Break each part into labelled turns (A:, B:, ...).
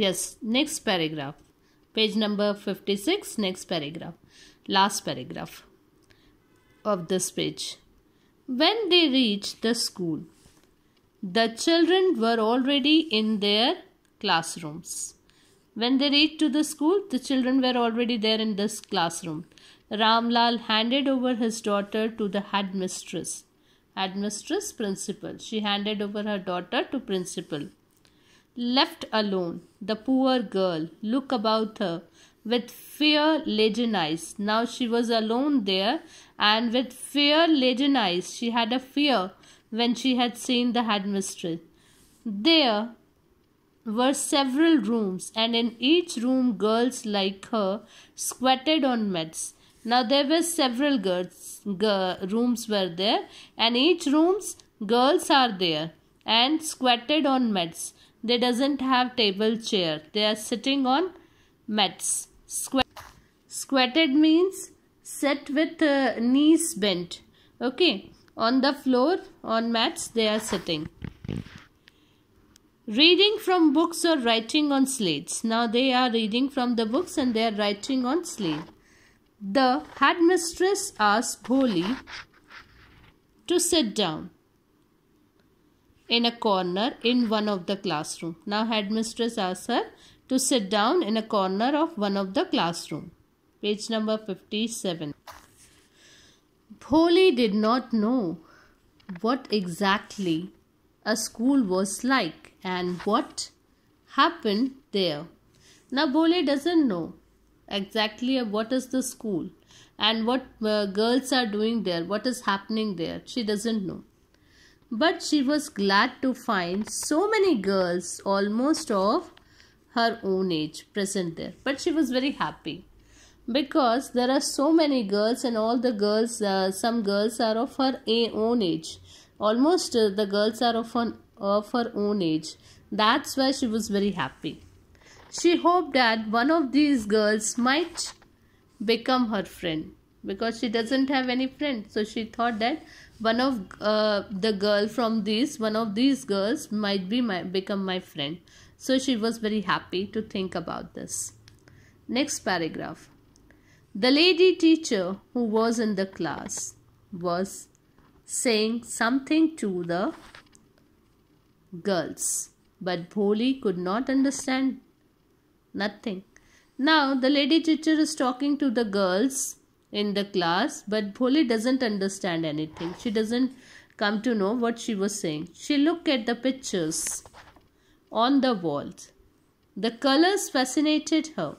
A: Yes, next paragraph. Page number 56, next paragraph. Last paragraph of this page. When they reached the school, the children were already in their classrooms. When they reached to the school, the children were already there in this classroom. Ramlal handed over his daughter to the headmistress. Headmistress principal. She handed over her daughter to principal. Left alone, the poor girl looked about her with fear laden eyes. Now she was alone there, and with fear laden eyes, she had a fear when she had seen the headmistress. There were several rooms, and in each room, girls like her squatted on mats. Now there were several girls, girl, rooms were there, and each rooms girls are there and squatted on mats. They doesn't have table chair. They are sitting on mats. squatted means sit with uh, knees bent. Okay. On the floor, on mats, they are sitting. Reading from books or writing on slates. Now they are reading from the books and they are writing on slate. The headmistress asked Bholi to sit down in a corner in one of the classroom. Now headmistress asks her to sit down in a corner of one of the classroom. Page number 57. Bholi did not know what exactly a school was like and what happened there. Now Bhole doesn't know exactly what is the school and what uh, girls are doing there, what is happening there. She doesn't know but she was glad to find so many girls almost of her own age present there. But she was very happy because there are so many girls and all the girls, uh, some girls are of her own age. Almost uh, the girls are of, an, of her own age. That's why she was very happy. She hoped that one of these girls might become her friend because she doesn't have any friend so she thought that one of uh, the girl from this one of these girls might be my become my friend so she was very happy to think about this next paragraph the lady teacher who was in the class was saying something to the girls but Bholi could not understand nothing now the lady teacher is talking to the girls in the class, but Bholi doesn't understand anything. She doesn't come to know what she was saying. She looked at the pictures on the walls. The colors fascinated her.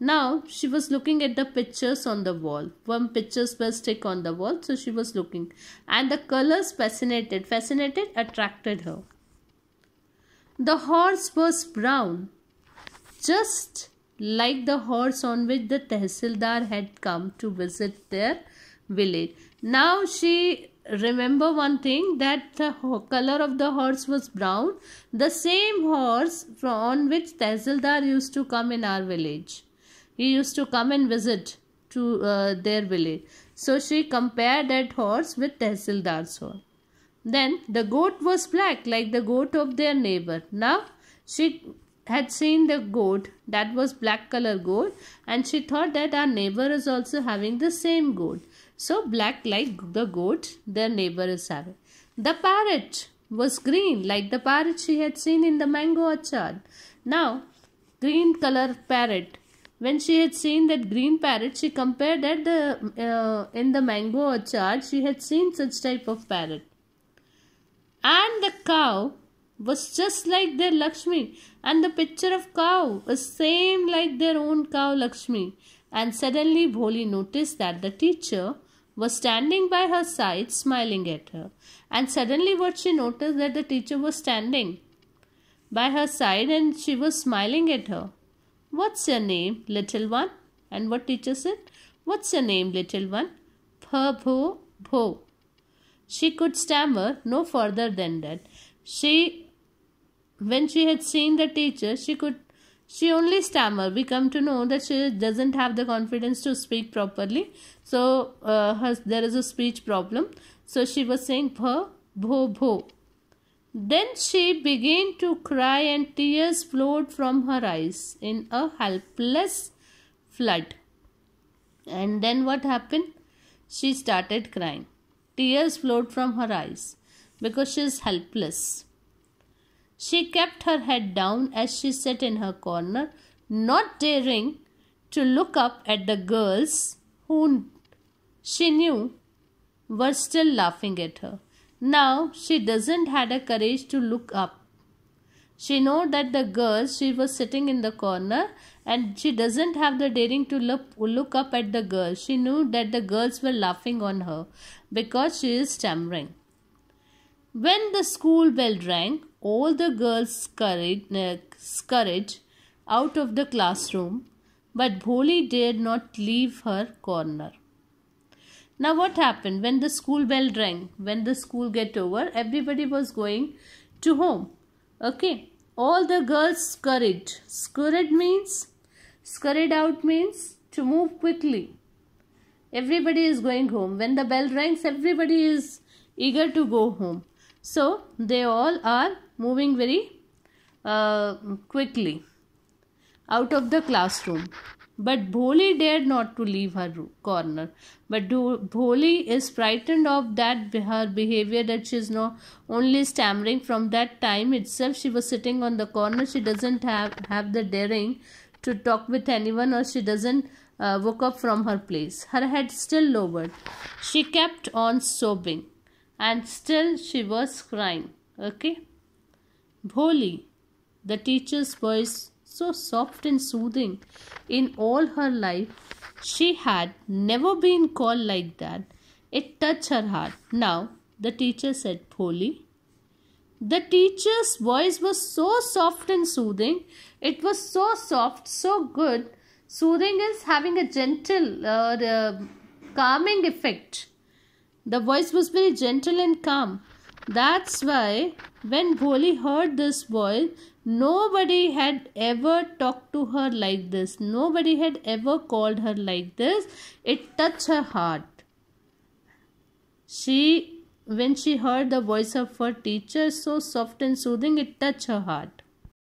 A: Now she was looking at the pictures on the wall. One pictures were stick on the wall, so she was looking. And the colors fascinated, fascinated, attracted her. The horse was brown, just like the horse on which the tehsildar had come to visit their village. Now she remember one thing that the color of the horse was brown, the same horse on which tehsildar used to come in our village. He used to come and visit to uh, their village. So she compared that horse with tehsildar's horse. Then the goat was black like the goat of their neighbor. Now she had seen the goat that was black color goat and she thought that our neighbor is also having the same goat so black like the goat their neighbor is having the parrot was green like the parrot she had seen in the mango orchard now green color parrot when she had seen that green parrot she compared that the uh, in the mango orchard she had seen such type of parrot and the cow was just like their Lakshmi, and the picture of cow was same like their own cow Lakshmi. And suddenly Bholi noticed that the teacher was standing by her side smiling at her. And suddenly what she noticed that the teacher was standing by her side and she was smiling at her. What's your name, little one? And what teacher said? What's your name, little one? Pho Bho. She could stammer no further than that. She when she had seen the teacher, she could she only stammer. We come to know that she doesn't have the confidence to speak properly. So uh, her, there is a speech problem. So she was saying bho bho bho. Then she began to cry and tears flowed from her eyes in a helpless flood. And then what happened? She started crying. Tears flowed from her eyes because she is helpless. She kept her head down as she sat in her corner, not daring to look up at the girls who she knew were still laughing at her. Now she doesn't have the courage to look up. She know that the girls she was sitting in the corner and she doesn't have the daring to look, look up at the girls. She knew that the girls were laughing on her because she is stammering. When the school bell rang, all the girls scurried, uh, scurried out of the classroom, but Bholi dared not leave her corner. Now, what happened when the school bell rang? When the school get over, everybody was going to home. Okay, all the girls scurried. Scurried means scurried out means to move quickly. Everybody is going home. When the bell rings, everybody is eager to go home. So they all are moving very uh, quickly out of the classroom. But Bholi dared not to leave her corner. But Bholi is frightened of that her behavior that she is now only stammering. From that time itself, she was sitting on the corner. She doesn't have have the daring to talk with anyone, or she doesn't uh, woke up from her place. Her head still lowered. She kept on sobbing and still she was crying. Okay? Bholi, the teacher's voice, so soft and soothing. In all her life, she had never been called like that. It touched her heart. Now, the teacher said, Bholi. The teacher's voice was so soft and soothing. It was so soft, so good. Soothing is having a gentle, uh, uh, calming effect. The voice was very gentle and calm. That's why when Bholi heard this voice, nobody had ever talked to her like this. Nobody had ever called her like this. It touched her heart. She, when she heard the voice of her teacher, so soft and soothing, it touched her heart.